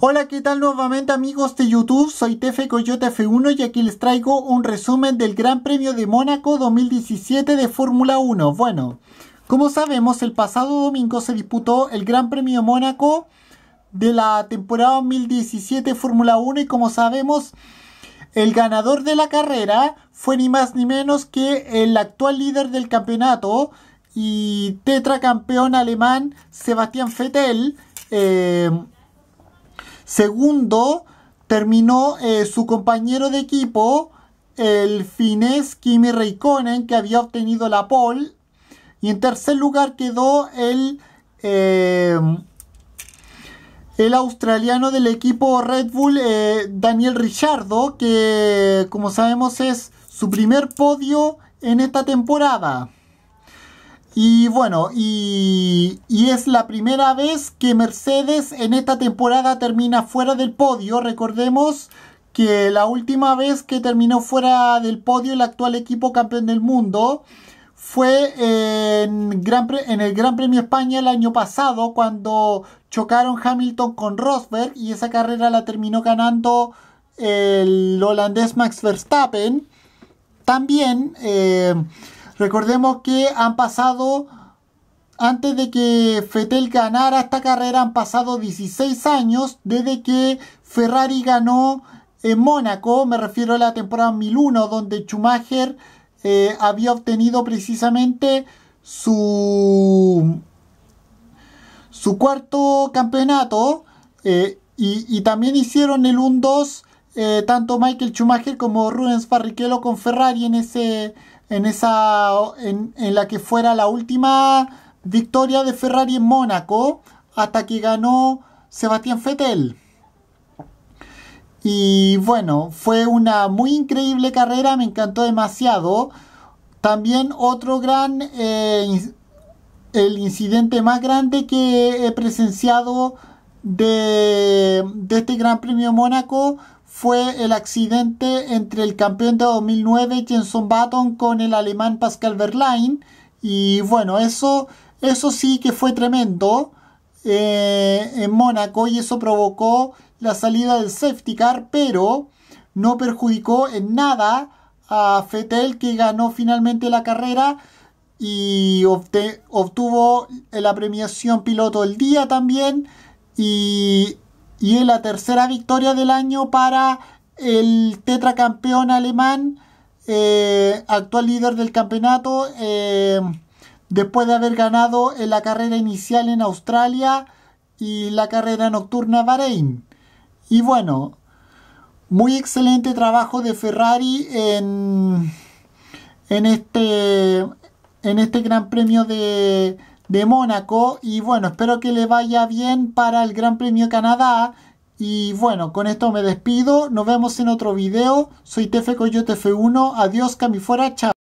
Hola, ¿qué tal nuevamente amigos de YouTube? Soy Tefe Coyote F1 y aquí les traigo un resumen del Gran Premio de Mónaco 2017 de Fórmula 1. Bueno, como sabemos, el pasado domingo se disputó el Gran Premio Mónaco de la temporada 2017 Fórmula 1 y como sabemos, el ganador de la carrera fue ni más ni menos que el actual líder del campeonato y tetracampeón alemán Sebastián Vettel. Eh, Segundo, terminó eh, su compañero de equipo, el finés Kimi Raikkonen, que había obtenido la pole. Y en tercer lugar quedó el, eh, el australiano del equipo Red Bull, eh, Daniel Richardo, que como sabemos es su primer podio en esta temporada. Y bueno, y, y, es la primera vez que Mercedes en esta temporada termina fuera del podio. Recordemos que la última vez que terminó fuera del podio el actual equipo campeón del mundo fue en, Gran en el Gran Premio España el año pasado cuando chocaron Hamilton con Rosberg y esa carrera la terminó ganando el holandés Max Verstappen. También... Eh, Recordemos que han pasado, antes de que Fetel ganara esta carrera, han pasado 16 años desde que Ferrari ganó en Mónaco, me refiero a la temporada 2001, donde Schumacher eh, había obtenido precisamente su, su cuarto campeonato eh, y, también hicieron el 1-2 eh, tanto Michael Schumacher como Rubens Barrichello con Ferrari en ese, en, esa, en, la que fuera la última victoria de Ferrari en Mónaco hasta que ganó Sebastián Vettel. Y bueno, fue una muy increíble carrera, me encantó demasiado. También otro gran, eh, el incidente más grande que he presenciado de, de este Gran Premio Mónaco fue el accidente entre el campeón de 2009 Jenson Button con el alemán Pascal Verlaine. Y bueno, eso, eso sí que fue tremendo eh, en Mónaco y eso provocó la salida del safety car, pero no perjudicó en nada a Fettel que ganó finalmente la carrera y obtuvo la premiación piloto del día también y y es la tercera victoria del año para el tetracampeón alemán, eh, actual líder del campeonato, eh, después de haber ganado en la carrera inicial en Australia y la carrera nocturna Bahrein. Y bueno, muy excelente trabajo de Ferrari en, en, este, en este Gran Premio de, de Mónaco y bueno, espero que le vaya bien para el Gran Premio Canadá y bueno, con esto me despido, nos vemos en otro video, soy Tefe Coyote F1, adiós Camifuera, chao.